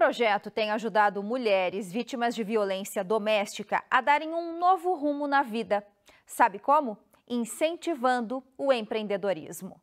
projeto tem ajudado mulheres vítimas de violência doméstica a darem um novo rumo na vida. Sabe como? Incentivando o empreendedorismo.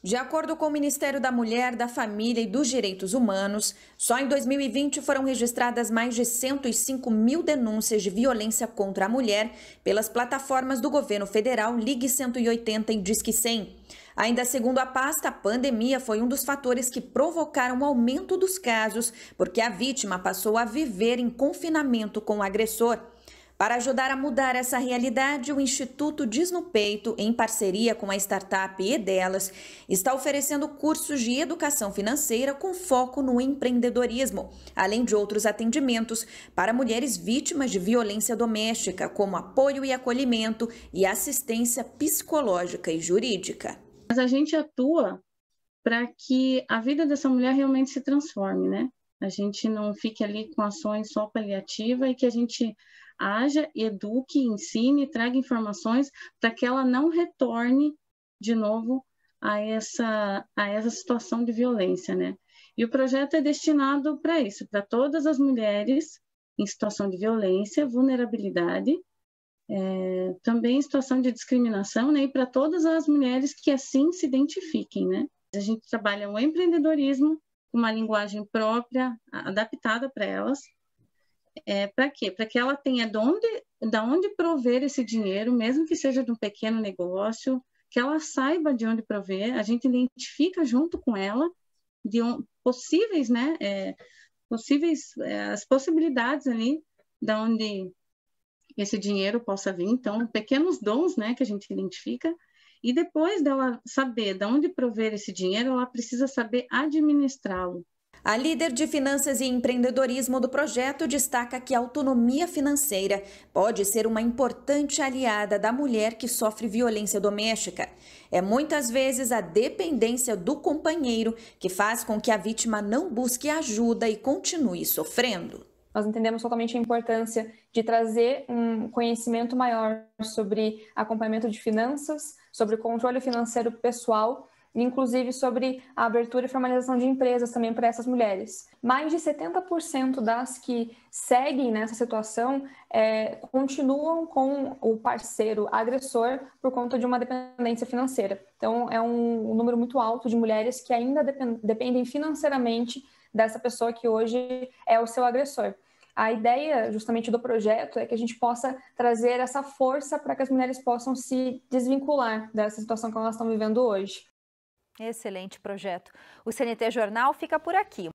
De acordo com o Ministério da Mulher, da Família e dos Direitos Humanos, só em 2020 foram registradas mais de 105 mil denúncias de violência contra a mulher pelas plataformas do governo federal Ligue 180 e Disque 100. Ainda segundo a pasta, a pandemia foi um dos fatores que provocaram o aumento dos casos, porque a vítima passou a viver em confinamento com o agressor. Para ajudar a mudar essa realidade, o Instituto Diz no Peito, em parceria com a startup Edelas, está oferecendo cursos de educação financeira com foco no empreendedorismo, além de outros atendimentos para mulheres vítimas de violência doméstica, como apoio e acolhimento e assistência psicológica e jurídica. Mas a gente atua para que a vida dessa mulher realmente se transforme, né? A gente não fique ali com ações só paliativa e que a gente haja, eduque, ensine, traga informações para que ela não retorne de novo a essa, a essa situação de violência, né? E o projeto é destinado para isso, para todas as mulheres em situação de violência, vulnerabilidade, é, também em situação de discriminação, né? E para todas as mulheres que assim se identifiquem, né? A gente trabalha o um empreendedorismo com uma linguagem própria, adaptada para elas, é, para quê? Para que ela tenha de onde, de onde prover esse dinheiro, mesmo que seja de um pequeno negócio, que ela saiba de onde prover, a gente identifica junto com ela de um, possíveis, né, é, possíveis é, as possibilidades ali da onde esse dinheiro possa vir, então pequenos dons, né, que a gente identifica. E depois dela saber de onde prover esse dinheiro, ela precisa saber administrá-lo. A líder de finanças e empreendedorismo do projeto destaca que a autonomia financeira pode ser uma importante aliada da mulher que sofre violência doméstica. É muitas vezes a dependência do companheiro que faz com que a vítima não busque ajuda e continue sofrendo. Nós entendemos totalmente a importância de trazer um conhecimento maior sobre acompanhamento de finanças, sobre controle financeiro pessoal inclusive sobre a abertura e formalização de empresas também para essas mulheres. Mais de 70% das que seguem nessa situação é, continuam com o parceiro agressor por conta de uma dependência financeira. Então, é um, um número muito alto de mulheres que ainda depend, dependem financeiramente dessa pessoa que hoje é o seu agressor. A ideia justamente do projeto é que a gente possa trazer essa força para que as mulheres possam se desvincular dessa situação que elas estão vivendo hoje. Excelente projeto. O CNT Jornal fica por aqui.